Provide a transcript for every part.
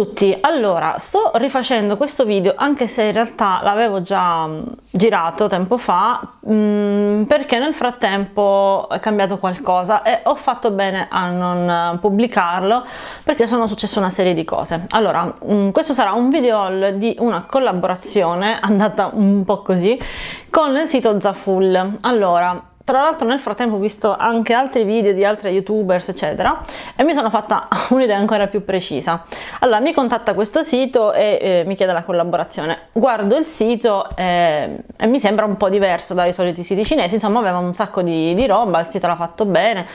tutti, allora sto rifacendo questo video anche se in realtà l'avevo già mm, girato tempo fa mm, perché nel frattempo è cambiato qualcosa e ho fatto bene a non eh, pubblicarlo perché sono successe una serie di cose. Allora, mm, questo sarà un video haul di una collaborazione andata un po' così con il sito Zafull. Allora, tra l'altro nel frattempo ho visto anche altri video di altri youtubers eccetera e mi sono fatta un'idea ancora più precisa. Allora mi contatta questo sito e eh, mi chiede la collaborazione. Guardo il sito eh, e mi sembra un po' diverso dai soliti siti cinesi, insomma aveva un sacco di, di roba, il sito l'ha fatto bene,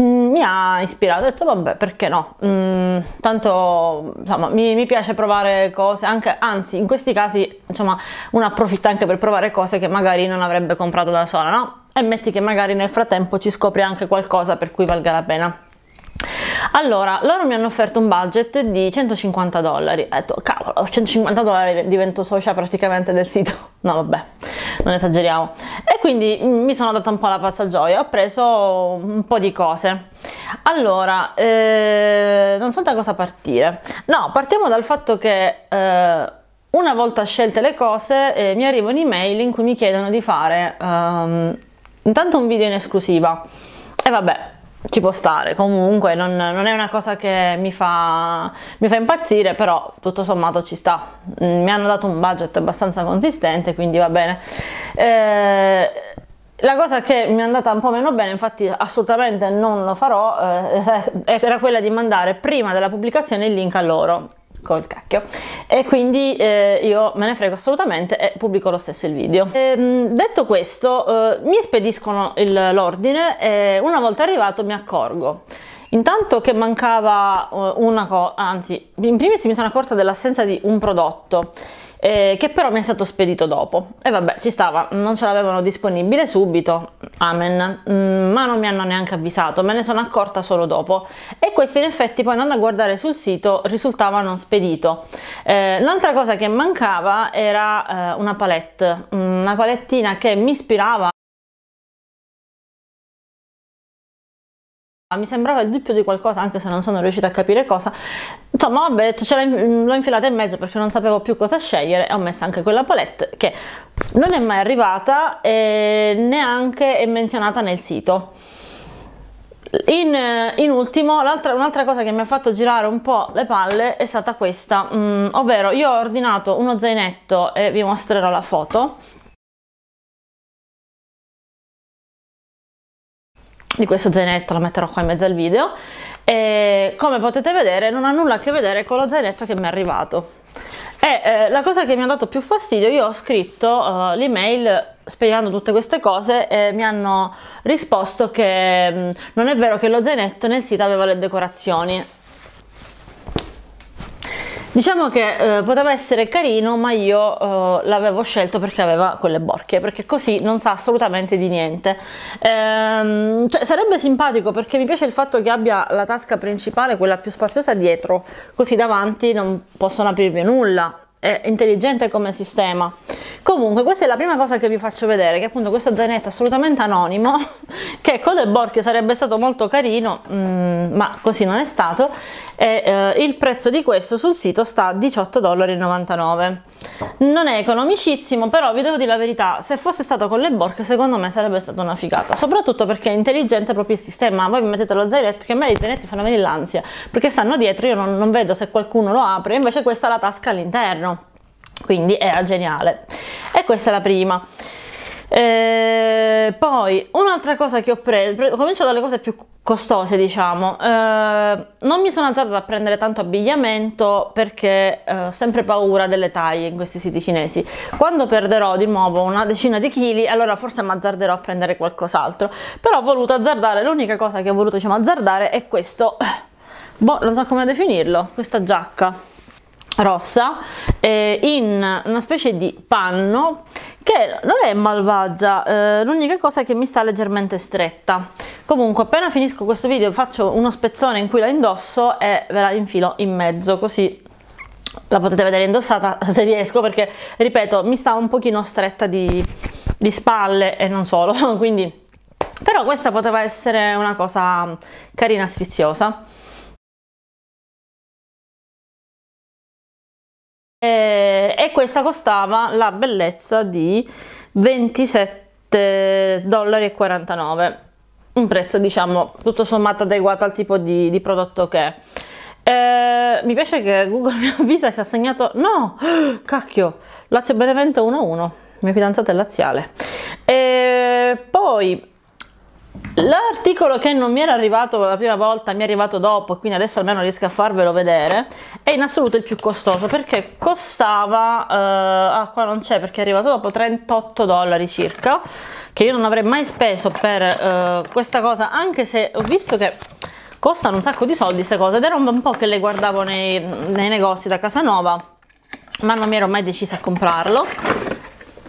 mm, mi ha ispirato, ho detto vabbè perché no, mm, tanto insomma mi, mi, piace provare cose, anche, anzi in questi casi insomma uno approfitta anche per provare cose che magari non avrebbe comprato da sola, no? e metti che magari nel frattempo ci scopri anche qualcosa per cui valga la pena. Allora, loro mi hanno offerto un budget di 150 dollari. Ho detto, cavolo, 150 dollari divento socia praticamente del sito. No, vabbè, non esageriamo. E quindi mm, mi sono data un po' la pazza gioia, ho preso un po' di cose. Allora, eh, non so da cosa partire. No, partiamo dal fatto che... Eh, una volta scelte le cose eh, mi arriva un'email in cui mi chiedono di fare um, intanto un video in esclusiva e vabbè ci può stare, comunque non, non è una cosa che mi fa, mi fa, impazzire, però tutto sommato ci sta. Mm, mi hanno dato un budget abbastanza consistente, quindi va bene. Eh, la cosa che mi è andata un po' meno bene, infatti assolutamente non lo farò, eh, era quella di mandare prima della pubblicazione il link a loro col cacchio e quindi eh, io me ne frego assolutamente e pubblico lo stesso il video e, ehm, detto questo eh, mi spediscono l'ordine e una volta arrivato mi accorgo Intanto che mancava eh, una cosa, anzi, in primis mi sono accorta dell'assenza di un prodotto eh, che però mi è stato spedito dopo. E vabbè, ci stava, non ce l'avevano disponibile subito, amen, mm, ma non mi hanno neanche avvisato, me ne sono accorta solo dopo. E questo in effetti poi andando a guardare sul sito risultava non spedito. Eh, l'altra cosa che mancava era eh, una palette, mm, una palettina che mi ispirava Ah, mi sembrava il dubbio di qualcosa, anche se non sono riuscita a capire cosa. Insomma, vabbè, l'ho infilata in mezzo perché non sapevo più cosa scegliere e ho messo anche quella palette che non è mai arrivata e neanche è menzionata nel sito. In, in ultimo, un'altra cosa che mi ha fatto girare un po' le palle è stata questa, mm, ovvero io ho ordinato uno zainetto e vi mostrerò la foto di questo zainetto, lo metterò qua in mezzo al video, e come potete vedere non ha nulla a che vedere con lo zainetto che mi è arrivato. E eh, la cosa che mi ha dato più fastidio, io ho scritto uh, l'email spiegando tutte queste cose e mi hanno risposto che mh, mm, non è vero che lo zainetto nel sito aveva le decorazioni Diciamo che eh, poteva essere carino, ma io eh, l'avevo scelto perché aveva quelle borchie, perché così non sa assolutamente di niente. Ehm, cioè, sarebbe simpatico perché mi piace il fatto che abbia la tasca principale, quella più spaziosa, dietro, così davanti non possono aprirvi nulla è intelligente come sistema. Comunque, questa è la prima cosa che vi faccio vedere, che appunto questo zainetto assolutamente anonimo, che con le borchie sarebbe stato molto carino, mh, mm, ma così non è stato, e eh, il prezzo di questo sul sito sta a 18,99 dollari non è economicissimo però vi devo dire la verità se fosse stato con le borche secondo me sarebbe stata una figata soprattutto perché è intelligente proprio il sistema voi mi mettete lo zainetto perché a me i zainetti fanno venire l'ansia perché stanno dietro io non, non vedo se qualcuno lo apre invece questa ha la tasca all'interno quindi era geniale e questa è la prima eh, poi un'altra cosa che ho preso, comincio dalle cose più costose diciamo, eh, non mi sono alzata a prendere tanto abbigliamento perché eh, ho sempre paura delle taglie in questi siti cinesi. Quando perderò di nuovo una decina di chili allora forse mi azzarderò a prendere qualcos'altro, però ho voluto azzardare, l'unica cosa che ho voluto diciamo, azzardare è questo, boh non so come definirlo, questa giacca rossa eh, in una specie di panno che non è malvagia, eh, l'unica cosa è che mi sta leggermente stretta. Comunque appena finisco questo video faccio uno spezzone in cui la indosso e ve la infilo in mezzo così la potete vedere indossata se riesco perché ripeto mi sta un pochino stretta di, di spalle e non solo quindi però questa poteva essere una cosa carina sfiziosa Eh, e, questa costava la bellezza di 27,49 dollari un prezzo diciamo tutto sommato adeguato al tipo di, di prodotto che è eh, mi piace che Google mi avvisa che ha segnato no cacchio Lazio Benevento 1-1 mio fidanzato è laziale e eh, poi L'articolo che non mi era arrivato la prima volta mi è arrivato dopo, quindi adesso almeno riesco a farvelo vedere, è in assoluto il più costoso perché costava, eh, ah qua non c'è perché è arrivato dopo, 38 dollari circa, che io non avrei mai speso per eh, questa cosa, anche se ho visto che costano un sacco di soldi queste cose ed era un po' che le guardavo nei, nei negozi da Casanova, ma non mi ero mai decisa a comprarlo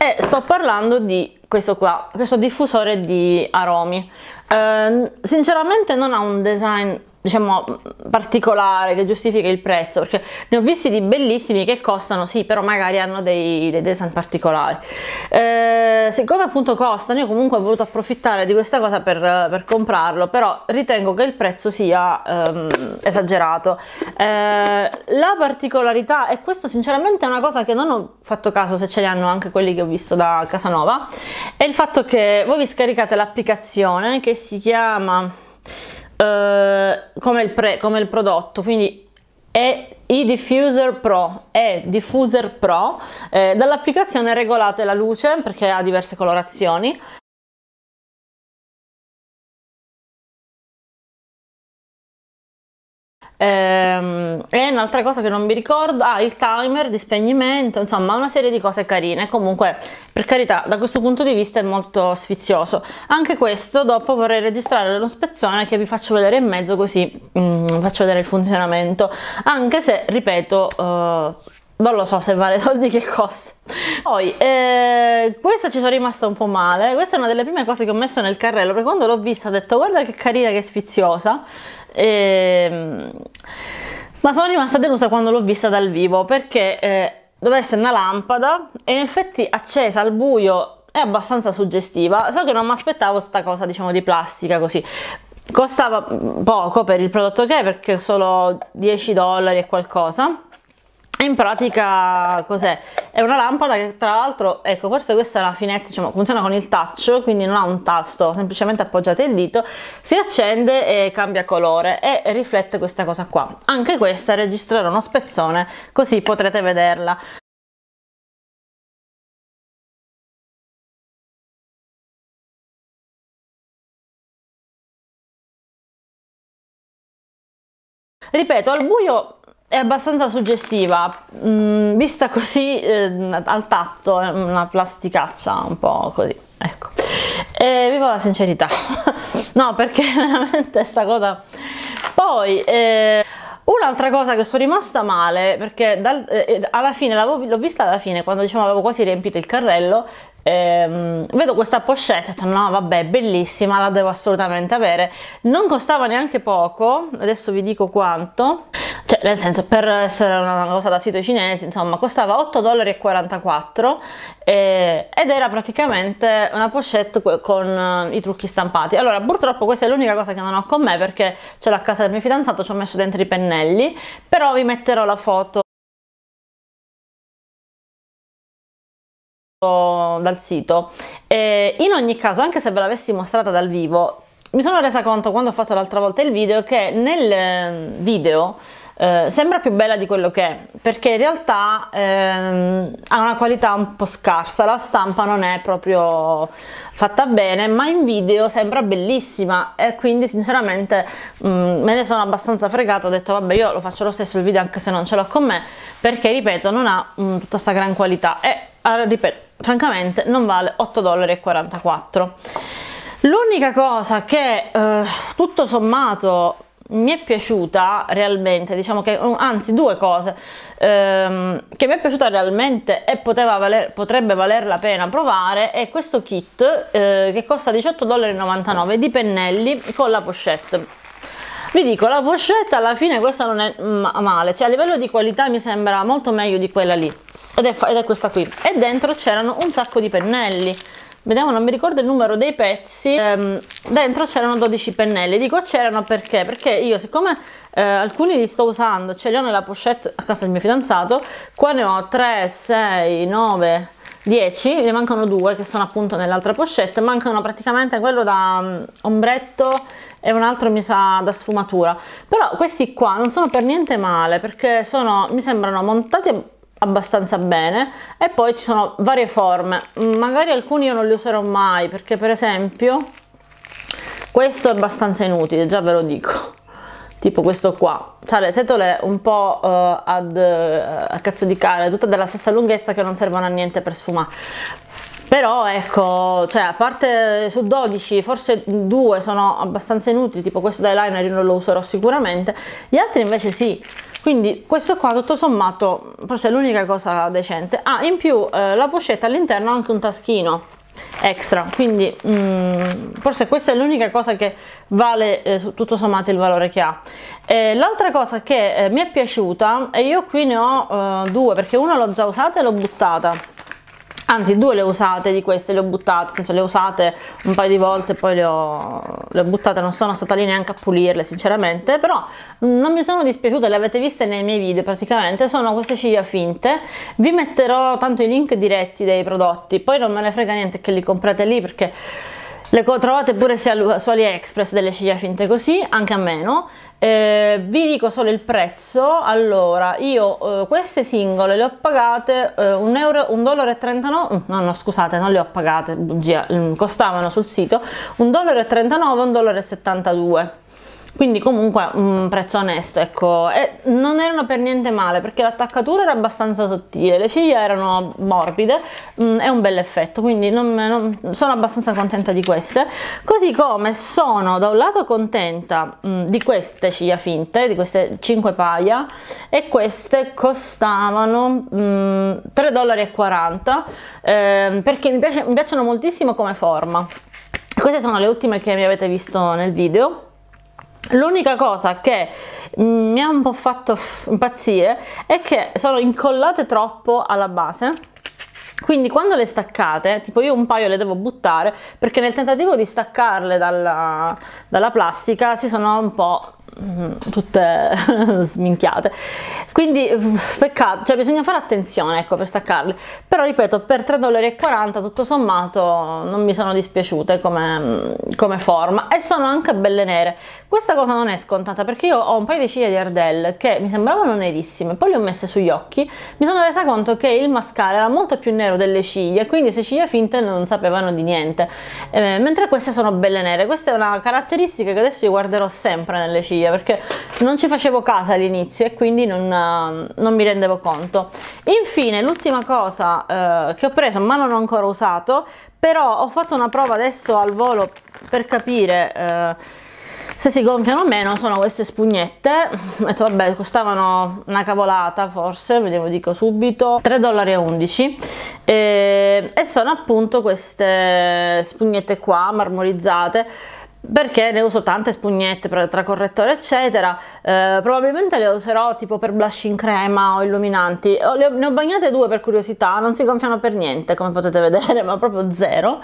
e sto parlando di questo qua, questo diffusore di aromi. Eh, sinceramente non ha un design diciamo particolare che giustifica il prezzo perché ne ho visti di bellissimi che costano sì però magari hanno dei, dei design particolari eh, siccome appunto costano io comunque ho voluto approfittare di questa cosa per, per comprarlo però ritengo che il prezzo sia ehm, esagerato eh, la particolarità e questo sinceramente è una cosa che non ho fatto caso se ce li hanno anche quelli che ho visto da Casanova è il fatto che voi vi scaricate l'applicazione che si chiama eh, come, il pre, come il prodotto, quindi è i Diffuser Pro e Diffuser Pro eh, dall'applicazione regolate la luce perché ha diverse colorazioni Ehm, e un'altra cosa che non mi ricordo, ah il timer di spegnimento, insomma una serie di cose carine, comunque per carità da questo punto di vista è molto sfizioso. Anche questo dopo vorrei registrare lo spezzone che vi faccio vedere in mezzo così mm, faccio vedere il funzionamento, anche se ripeto... Uh, non lo so se vale soldi che costa. Poi, eh, questa ci sono rimasta un po' male. Questa è una delle prime cose che ho messo nel carrello. Perché quando l'ho vista ho detto guarda che carina, che sfiziosa. Eh, ma sono rimasta delusa quando l'ho vista dal vivo perché eh, doveva essere una lampada e in effetti accesa al buio è abbastanza suggestiva. So che non mi aspettavo questa cosa, diciamo, di plastica così costava poco per il prodotto che è perché solo 10 dollari e qualcosa in pratica cos'è? È una lampada che tra l'altro, ecco forse questa è la finezza, diciamo, funziona con il touch, quindi non ha un tasto, semplicemente appoggiate il dito, si accende e cambia colore e riflette questa cosa qua. Anche questa registrerò uno spezzone così potrete vederla. Ripeto, al buio è abbastanza suggestiva, mm, vista così eh, al tatto, è una plasticaccia un po' così, ecco. E viva la sincerità, no perché veramente sta cosa... Poi... Eh... Un'altra cosa che sono rimasta male, perché dal, eh, eh alla fine l'ho vista alla fine, quando diciamo avevo quasi riempito il carrello, ehm, vedo questa pochette ho detto no vabbè bellissima, la devo assolutamente avere. Non costava neanche poco, adesso vi dico quanto. Cioè, nel senso, per essere una cosa da sito cinese, insomma, costava 8,44 dollari ed era praticamente una pochette con eh, i trucchi stampati. Allora, purtroppo questa è l'unica cosa che non ho con me perché ce l'ho a casa del mio fidanzato, ci ho messo dentro i pennelli, però vi metterò la foto dal sito. Eh, in ogni caso, anche se ve l'avessi mostrata dal vivo, mi sono resa conto quando ho fatto l'altra volta il video che nel eh, video eh, sembra più bella di quello che è perché in realtà ehm, ha una qualità un po' scarsa la stampa non è proprio fatta bene ma in video sembra bellissima e quindi sinceramente mh, mm, me ne sono abbastanza fregata ho detto vabbè io lo faccio lo stesso il video anche se non ce l'ho con me perché ripeto non ha mh, mm, tutta questa gran qualità e ripeto francamente non vale 8,44 dollari L'unica cosa che eh, tutto sommato mi è piaciuta realmente, diciamo che, anzi due cose, ehm, che mi è piaciuta realmente e valer, potrebbe valer la pena provare è questo kit eh, che costa 18,99 di pennelli con la pochette. Vi dico, la pochette alla fine questa non è mm, male, cioè a livello di qualità mi sembra molto meglio di quella lì, ed è, ed è questa qui. E dentro c'erano un sacco di pennelli vediamo non mi ricordo il numero dei pezzi ehm, dentro c'erano 12 pennelli dico c'erano perché perché io siccome eh, alcuni li sto usando ce li ho nella pochette a casa del mio fidanzato qua ne ho 3 6 9 10 ne mancano due che sono appunto nell'altra pochette mancano praticamente quello da mm, ombretto e un altro mi sa da sfumatura però questi qua non sono per niente male perché sono mi sembrano montati abbastanza bene e poi ci sono varie forme magari alcuni io non li userò mai perché per esempio questo è abbastanza inutile già ve lo dico tipo questo qua cioè le setole un po' uh, ad, uh, a cazzo di cane tutte della stessa lunghezza che non servono a niente per sfumare però ecco cioè a parte su 12 forse 2 sono abbastanza inutili tipo questo eyeliner io non lo userò sicuramente gli altri invece sì quindi questo qua tutto sommato forse è l'unica cosa decente ah in più eh, la pochetta all'interno ha anche un taschino extra quindi mh, mm, forse questa è l'unica cosa che vale eh, tutto sommato il valore che ha eh, l'altra cosa che eh, mi è piaciuta e io qui ne ho eh, due perché una l'ho già usata e l'ho buttata anzi due le ho usate di queste le ho buttate nel senso le ho usate un paio di volte poi le ho, le ho buttate non sono stata lì neanche a pulirle sinceramente però non mi sono dispiaciute le avete viste nei miei video praticamente sono queste ciglia finte vi metterò tanto i link diretti dei prodotti poi non me ne frega niente che li comprate lì perché le trovate pure sia su AliExpress delle ciglia finte così, anche a meno. Eh, vi dico solo il prezzo. Allora, io eh, queste singole le ho pagate eh, 1 euro, 1 dollaro e 39, mm, no no scusate, non le ho pagate, bugia, mm, costavano sul sito 1 dollaro e 39, 1 dollaro e 72 quindi comunque un prezzo onesto ecco e non erano per niente male perché l'attaccatura era abbastanza sottile le ciglia erano morbide mh, mm, e un bel effetto quindi non, non, sono abbastanza contenta di queste così come sono da un lato contenta mh, mm, di queste ciglia finte di queste 5 paia e queste costavano mh, mm, 3,40 dollari eh, perché mi, piace, mi piacciono moltissimo come forma queste sono le ultime che mi avete visto nel video L'unica cosa che mi ha un po' fatto impazzire è che sono incollate troppo alla base quindi quando le staccate, tipo io un paio le devo buttare perché nel tentativo di staccarle dalla, dalla plastica si sono un po' Mm, tutte sminchiate quindi mm, peccato cioè bisogna fare attenzione ecco per staccarle però ripeto per 3,40 dollari tutto sommato non mi sono dispiaciute come, mm, come, forma e sono anche belle nere questa cosa non è scontata perché io ho un paio di ciglia di Ardell che mi sembravano nerissime poi le ho messe sugli occhi mi sono resa conto che il mascara era molto più nero delle ciglia quindi se ciglia finte non sapevano di niente eh, mentre queste sono belle nere questa è una caratteristica che adesso io guarderò sempre nelle ciglia via perché non ci facevo casa all'inizio e quindi non, eh, non, mi rendevo conto infine l'ultima cosa eh, che ho preso ma non ho ancora usato però ho fatto una prova adesso al volo per capire eh, se si gonfiano o meno sono queste spugnette ho detto vabbè costavano una cavolata forse ve lo dico subito 3,11 dollari eh, e sono appunto queste spugnette qua marmorizzate perché ne uso tante spugnette tra correttore eccetera eh, probabilmente le userò tipo per blush in crema o illuminanti ho, ne ho bagnate due per curiosità non si gonfiano per niente come potete vedere ma proprio zero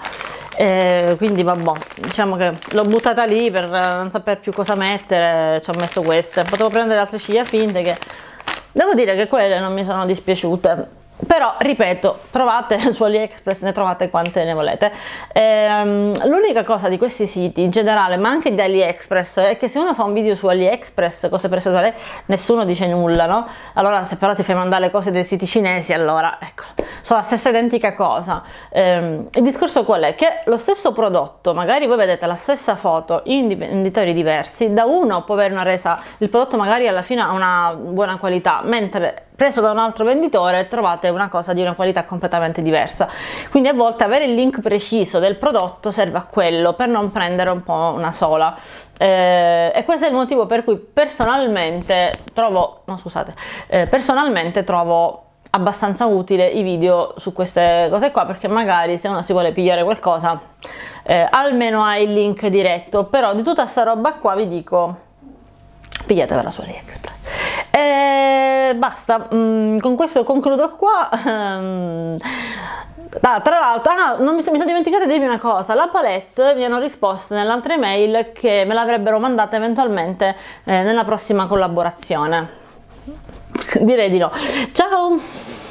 eh, quindi vabbè diciamo che l'ho buttata lì per eh, non saper più cosa mettere ci ho messo queste potevo prendere altre ciglia finte che devo dire che quelle non mi sono dispiaciute però ripeto trovate su AliExpress ne trovate quante ne volete ehm, l'unica cosa di questi siti in generale ma anche di AliExpress è che se uno fa un video su AliExpress cose prese da lei nessuno dice nulla no? allora se però ti fai mandare cose dei siti cinesi allora ecco sono la stessa identica cosa ehm, il discorso qual è? che lo stesso prodotto magari voi vedete la stessa foto in venditori diversi da uno può avere una resa il prodotto magari alla fine ha una buona qualità mentre preso da un altro venditore trovate una cosa di una qualità completamente diversa quindi a volte avere il link preciso del prodotto serve a quello per non prendere un po' una sola eh, e questo è il motivo per cui personalmente trovo no scusate eh, personalmente trovo abbastanza utile i video su queste cose qua perché magari se uno si vuole pigliare qualcosa eh, almeno ha il link diretto però di tutta sta roba qua vi dico pigliatevela su AliExpress eh, basta, mm, con questo concludo qua. Ah, tra l'altro, ah, no, mi, sono, mi, sono dimenticata di dirvi una cosa, la palette mi hanno risposto nell'altra email che me l'avrebbero mandata eventualmente eh, nella prossima collaborazione. Direi di no. Ciao!